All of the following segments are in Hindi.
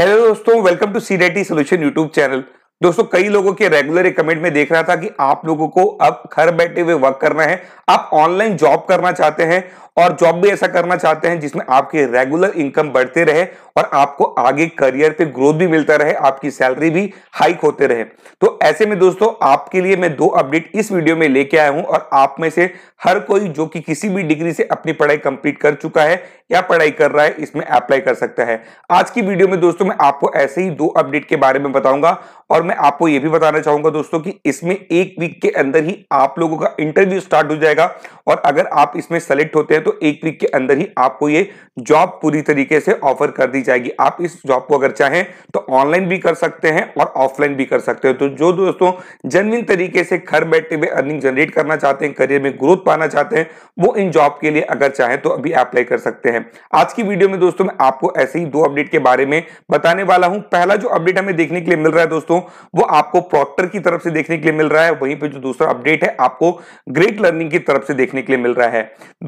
हेलो दोस्तों वेलकम टू सीडेटी सोल्यूशन यूट्यूब चैनल दोस्तों कई लोगों के रेगुलर कमेंट में देख रहा था कि आप लोगों को अब घर बैठे हुए वर्क करना है आप ऑनलाइन जॉब करना चाहते हैं और जॉब भी ऐसा करना चाहते हैं जिसमें आपके रेगुलर इनकम बढ़ते रहे और आपको आगे करियर पे ग्रोथ भी मिलता रहे आपकी सैलरी भी हाइक होते रहे तो ऐसे में दोस्तों आपके लिए मैं दो अपडेट इस वीडियो में लेके आया हूं और आप में से हर कोई जो कि किसी भी डिग्री से अपनी पढ़ाई कंप्लीट कर चुका है या पढ़ाई कर रहा है इसमें अप्लाई कर सकता है आज की वीडियो में दोस्तों मैं आपको ऐसे ही दो अपडेट के बारे में बताऊंगा और मैं आपको यह भी बताना चाहूंगा दोस्तों कि इसमें एक वीक के अंदर ही आप लोगों का इंटरव्यू स्टार्ट हो जाएगा और अगर आप इसमें सेलेक्ट होते हैं हैं तो एक वीक के अंदर ही आपको ये जॉब पूरी तरीके से ऑफर कर दी जाएगी आप इस जॉब को अगर चाहें तो ऑनलाइन भी कर सकते हैं और ऑफलाइन भी कर सकते हैं तो जो दोस्तों जनविन तरीके से घर बैठे हुए अर्निंग जनरेट करना चाहते हैं करियर में ग्रोथ पाना चाहते हैं वो इन जॉब के लिए अगर चाहें तो अभी अप्लाई कर सकते हैं आज की वीडियो में दोस्तों मैं आपको ऐसे ही दो अपडेट के बारे में बताने वाला हूं पहला जो अपडेट हमें देखने के लिए मिल रहा है दोस्तों वो आपको प्रॉक्टर की तरफ से देखने के लिए मिल रहा है वहीं पर जो दूसरा अपडेट है आपको ग्रेट लर्निंग की तरफ से देखने के लिए मिल रहा है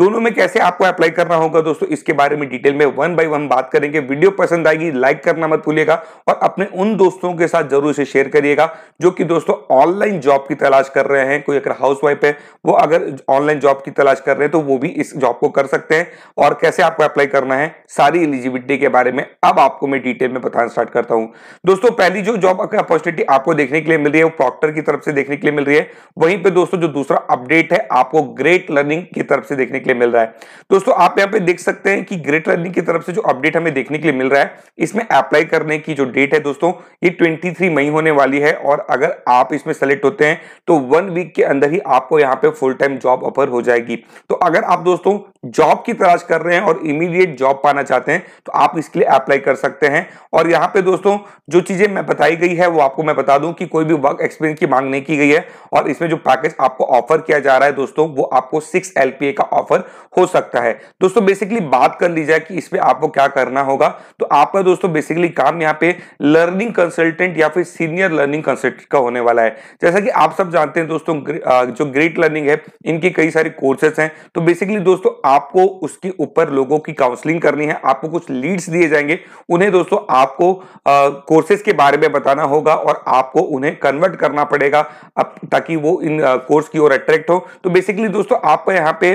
दोनों में कैसे आपको अप्लाई करना होगा दोस्तों इसके बारे में डिटेल में वन बाय वन बात करेंगे वीडियो पसंद आएगी लाइक करना मत भूलिएगा और अपने उन दोस्तों के साथ जरूर इसे शेयर करिएगा जो कि दोस्तों ऑनलाइन जॉब की तलाश कर रहे हैं कोई अगर हाउस है वो अगर ऑनलाइन जॉब की तलाश कर रहे हैं तो वो भी इस जॉब को कर सकते हैं और कैसे आपको अप्लाई करना है सारी एलिजिबिलिटी के बारे में अब आपको मैं डिटेल में बताना स्टार्ट करता हूँ दोस्तों पहली जो जॉब अपॉर्चुनिटी आपको देखने के लिए मिल रही है वो प्रॉक्टर की तरफ से देखने के लिए मिल रही है वहीं पर दोस्तों जो दूसरा अपडेट है आपको ग्रेट लर्निंग की तरफ से देखने के लिए मिल रहा है दोस्तों आप यहाँ पे देख सकते हैं कि ग्रेट लर्निंग की तरफ से जो अपडेट हमें देखने के लिए मिल रहा है इसमें अप्लाई करने की जो डेट है दोस्तों ये 23 मई होने वाली है और अगर आप इसमें सेलेक्ट होते हैं तो वन वीक के अंदर ही आपको यहाँ पे फुल टाइम जॉब ऑफर हो जाएगी तो अगर आप दोस्तों जॉब की तलाश कर रहे हैं और इमीडिएट जॉब पाना चाहते हैं तो आप इसके लिए अप्लाई कर सकते हैं और यहाँ पे दोस्तों जो चीज़ें मैं बताई गई है वो आपको मैं बता दूं कि कोई भी वर्क एक्सपीरियंस की मांग नहीं की गई है और इसमें जो पैकेज आपको ऑफर किया जा रहा है दोस्तों वो आपको सिक्स एल का ऑफर हो सकता है दोस्तों बेसिकली बात कर ली जाए कि इसमें आपको क्या करना होगा तो आपका दोस्तों बेसिकली काम यहाँ पे लर्निंग कंसल्टेंट या फिर सीनियर लर्निंग कंसल्टेंट का होने वाला है जैसा कि आप सब जानते हैं दोस्तों जो ग्रेट लर्निंग है इनके कई सारे कोर्सेस हैं तो बेसिकली दोस्तों आप आपको उसके ऊपर लोगों की काउंसलिंग करनी है आपको कुछ लीड्स दिए जाएंगे उन्हें दोस्तों आपको कोर्सेज के बारे में बताना होगा और आपको उन्हें कन्वर्ट करना पड़ेगा अब ताकि वो इन कोर्स की ओर अट्रैक्ट हो तो बेसिकली दोस्तों आपको यहाँ पे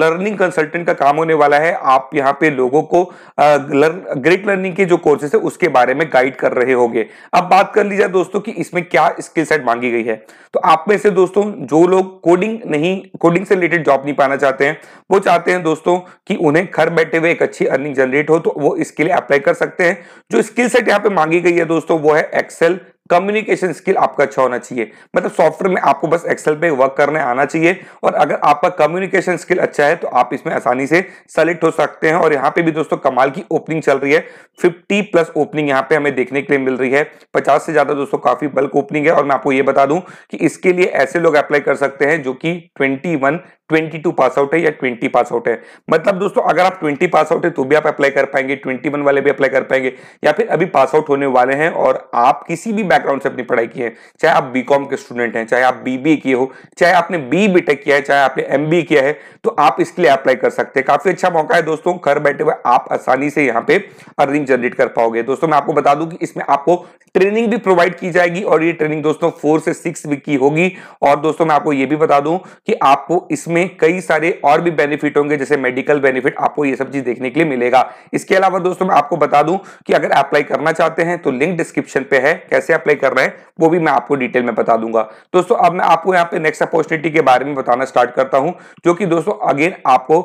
लर्निंग कंसल्टेंट का काम होने वाला है आप यहाँ पे लोगों को ग्रेट लर्निंग के जो कोर्सेस है उसके बारे में गाइड कर रहे होंगे अब बात कर ली दोस्तों कि इसमें क्या स्किल सेट मांगी गई है तो आप में से दोस्तों जो लोग कोडिंग नहीं कोडिंग से रिलेटेड जॉब नहीं पाना चाहते हैं वो चाहते चाहते हैं दोस्तों कि उन्हें घर बैठे हुए एक अच्छी अर्निंग जनरेट हो तो वो इसके लिए अप्लाई कर सकते हैं जो स्किल सेट यहाँ पे मांगी गई है दोस्तों वो है एक्सेल कम्युनिकेशन स्किल आपका अच्छा होना चाहिए मतलब सॉफ्टवेयर में आपको बस एक्सेल पे वर्क करने आना चाहिए और अगर आपका कम्युनिकेशन स्किल अच्छा है तो आप इसमें आसानी से सेलेक्ट हो सकते हैं और यहाँ पे भी दोस्तों कमाल की ओपनिंग चल रही है 50 प्लस ओपनिंग यहाँ पे हमें देखने के लिए मिल रही है 50 से ज्यादा दोस्तों काफी बल्क ओपनिंग है और मैं आपको ये बता दूं कि इसके लिए ऐसे लोग अप्लाई कर सकते हैं जो कि twenty twenty two pass out है या ट्वेंटी पास आउट है मतलब दोस्तों अगर आप ट्वेंटी पास आउट है तो भी आप अप्लाई कर पाएंगे ट्वेंटी वन वाले भी अप्लाई कर पाएंगे या फिर अभी पास आउट होने वाले हैं और आप किसी भी बैकग्राउंड से अपनी पढ़ाई की है चाहे आप बी के स्टूडेंट हैं चाहे आप बी किए हो चाहे आपने बी बी किया है चाहे आपने एम किया है तो आप इसके लिए अप्लाई कर सकते हैं काफी अच्छा मौका है दोस्तों घर बैठे हुए आप आसानी से यहाँ पे अर्निंग जनरेट कर पाओगे दोस्तों मैं आपको बता दू कि इसमें आपको ट्रेनिंग भी प्रोवाइड की जाएगी और ये ट्रेनिंग दोस्तों फोर से सिक्स वीक की होगी और दोस्तों मैं आपको ये भी बता दूं कि आपको इसमें इसमें कई सारे और भी बेनिफिट होंगे जैसे मेडिकल बेनिफिट आपको ये सब चीज देखने के लिए मिलेगा इसके अलावा दोस्तों मैं आपको बता दूं कि अगर अप्लाई करना चाहते हैं तो लिंक डिस्क्रिप्शन पे है कैसे अप्लाई कर रहे हैं वो भी मैं आपको डिटेल में बता दूंगा दोस्तों अब मैं आपको यहाँ पे नेक्स्ट अपॉर्चुनिटी के बारे में बताना स्टार्ट करता हूँ जो कि दोस्तों अगेन आपको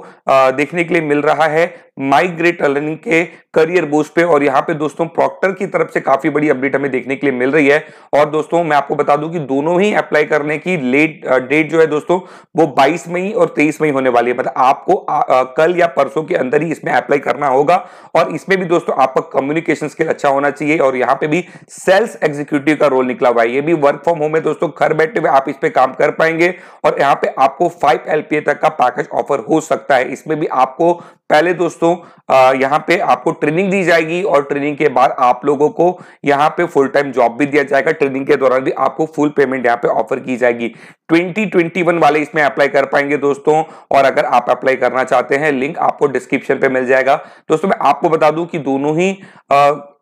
देखने के लिए मिल रहा है माइग्रेट लर्निंग के करियर बोस पे और यहाँ पे दोस्तों प्रॉक्टर की तरफ से काफी बड़ी अपडेट हमें देखने के लिए मिल रही है और दोस्तों मैं आपको बता दूं कि दोनों ही अप्लाई करने की लेट डेट uh, जो है दोस्तों वो 22 मई और 23 मई होने वाली है मतलब आपको आ, आ, कल या परसों के अंदर ही इसमें अप्लाई करना होगा और इसमें भी दोस्तों आपका कम्युनिकेशन स्किल अच्छा होना चाहिए और यहाँ पे भी सेल्स एग्जीक्यूटिव का रोल निकला हुआ है ये भी वर्क फ्रॉम होम है दोस्तों घर बैठे हुए आप इस पर काम कर पाएंगे और यहाँ पे आपको फाइव एल तक का पैकेज ऑफर हो सकता है इसमें भी आपको पहले दोस्तों दोस्तों यहाँ पे आपको ट्रेनिंग दी जाएगी और ट्रेनिंग के बाद आप लोगों को यहाँ पे फुल टाइम जॉब भी दिया जाएगा ट्रेनिंग के दौरान भी आपको फुल पेमेंट यहाँ पे ऑफर की जाएगी 2021 वाले इसमें अप्लाई कर पाएंगे दोस्तों और अगर आप अप्लाई करना चाहते हैं लिंक आपको डिस्क्रिप्शन पे मिल जाएगा दोस्तों मैं आपको बता दूं कि दोनों ही आ,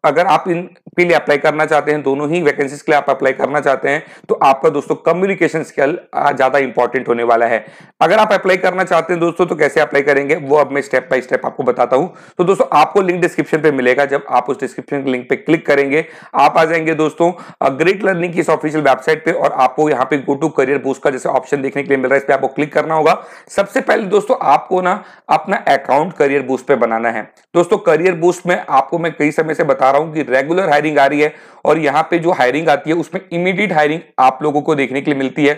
अगर आप इन के लिए अप्लाई करना चाहते हैं दोनों ही वैकेंसीज के लिए आप अप्लाई करना चाहते हैं तो आपका दोस्तों कम्युनिकेशन स्किल ज्यादा इंपॉर्टेंट होने वाला है अगर आप अप्लाई करना चाहते हैं दोस्तों तो कैसे अप्लाई करेंगे वो अब मैं स्टेप बाय स्टेप आपको बताता हूं तो दोस्तों आपको लिंक डिस्क्रिप्शन पर मिलेगा जब आप उस डिस्क्रिप्शन लिंक पर क्लिक करेंगे आप आ जाएंगे दोस्तों ग्रेट लर्निंग की इस ऑफिशियल वेबसाइट पर और आपको यहाँ पे गो टू करियर बूस्ट का जैसे ऑप्शन देखने के लिए मिल रहा है इस पर आपको क्लिक करना होगा सबसे पहले दोस्तों आपको ना अपना अकाउंट करियर बूस्ट पर बनाना है दोस्तों करियर बूस्ट में आपको मैं कई समय से बता रहा हूँ कि रेगुलर हायरिंग आ रही है और यहाँ पे जो हायरिंग आती है उसमें इमीडिएट हायरिंग आप लोगों को देखने के लिए मिलती है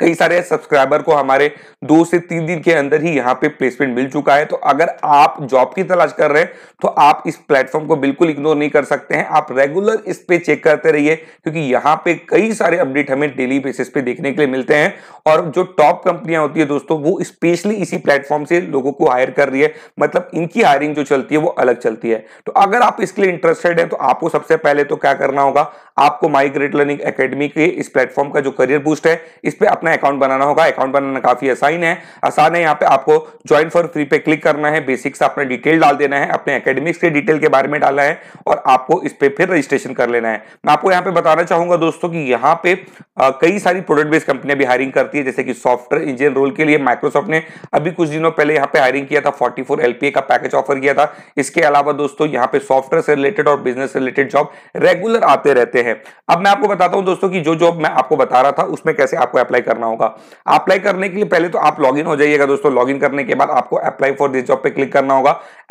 कई सारे सब्सक्राइबर को हमारे दो से तीन दिन के अंदर ही यहाँ पे प्लेसमेंट मिल चुका है तो अगर आप जॉब की तलाश कर रहे हैं तो आप इस प्लेटफॉर्म को बिल्कुल इग्नोर नहीं कर सकते हैं आप रेगुलर इस पे चेक करते रहिए क्योंकि यहाँ पे कई सारे अपडेट हमें डेली बेसिस पे देखने के लिए मिलते हैं और जो टॉप कंपनियां होती है दोस्तों वो स्पेशली इसी प्लेटफॉर्म से लोगों को हायर कर रही है मतलब इनकी हायरिंग जो चलती है वो अलग चलती है तो अगर आप इसके लिए इंटरेस्टेड है तो आपको सबसे पहले तो क्या करना होगा आपको माइग्रेट लर्निंग अकेडमी के इस प्लेटफॉर्म का जो करियर बूस्ट है इस पर अपना अपना अकाउंट बनाना होगा अकाउंट बनाना काफी आसान है आसान है यहाँ पे आपको ज्वाइन फॉर फ्री पे क्लिक करना है बेसिक्स अपने डिटेल डाल देना है अपने अकेडमिक्स के डिटेल के बारे में डालना है और आपको इस पर फिर रजिस्ट्रेशन कर लेना है मैं आपको यहाँ पे बताना चाहूंगा दोस्तों की यहाँ पे कई सारी प्रोडक्ट बेस्ड कंपनियां भी हायरिंग करती है जैसे कि सॉफ्टवेयर इंजीनियर रोल के लिए माइक्रोसॉफ्ट ने अभी कुछ दिनों पहले यहाँ पे हायरिंग किया था फोर्टी फोर का पैकेज ऑफर किया था इसके अलावा दोस्तों यहाँ पे सॉफ्टवेयर से रिलेटेड और बिजनेस से रिलेटेड जॉब रेगुलर आते रहते हैं अब मैं आपको बताता हूँ दोस्तों की जो जॉब मैं आपको बता रहा था उसमें कैसे आपको अप्लाई करना होगा अप्लाई करने के लिए पहले तो आप लॉगिन हो जाइएगा दोस्तों लॉगिन करने के बाद आपको अप्लाई फॉर दिस जॉब पे क्लिक करना होगा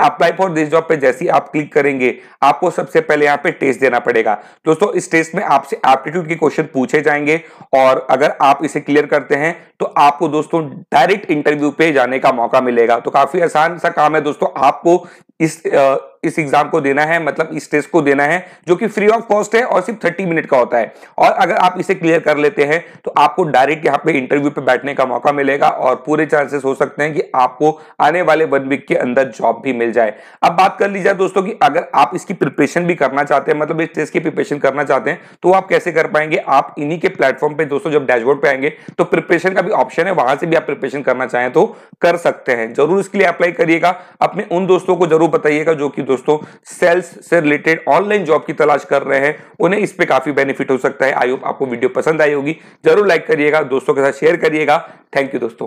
अप्लाई फॉर दिस जॉब पे जैसे ही आप क्लिक करेंगे आपको सबसे पहले यहाँ पे टेस्ट देना पड़ेगा दोस्तों इस टेस्ट में आपसे एप्टीट्यूड के क्वेश्चन पूछे जाएंगे और अगर आप इसे क्लियर करते हैं तो आपको दोस्तों डायरेक्ट इंटरव्यू पे जाने का मौका मिलेगा तो काफी आसान सा काम है दोस्तों आपको इस इस एग्जाम को देना है मतलब इस टेस्ट को देना है जो कि फ्री ऑफ कॉस्ट है और सिर्फ थर्टी मिनट का होता है और अगर आप इसे क्लियर कर लेते हैं तो आपको डायरेक्ट यहाँ पे इंटरव्यू पे बैठने का मौका मिलेगा और पूरे चांसेस हो सकते हैं कि आपको आने वाले वन वीक के अंदर जॉब भी मिल जाए अब बात कर लीजिए दोस्तों की अगर आप इसकी प्रिपरेशन भी करना चाहते हैं मतलब इस टेस्ट की प्रिपरेशन करना चाहते हैं तो आप कैसे कर पाएंगे आप इन्हीं के प्लेटफॉर्म पर दोस्तों जब डैशबोर्ड पे आएंगे तो प्रिपरेशन का भी ऑप्शन है वहां से भी आप प्रिपरेशन करना चाहें तो कर सकते हैं जरूर इसके लिए अप्लाई करिएगा अपने उन दोस्तों को जरूर बताइएगा जो कि दोस्तों सेल्स से रिलेटेड ऑनलाइन जॉब की तलाश कर रहे हैं उन्हें इस पर काफी बेनिफिट हो सकता है आई होप आपको वीडियो पसंद आई होगी जरूर लाइक करिएगा दोस्तों के साथ शेयर करिएगा थैंक यू दोस्तों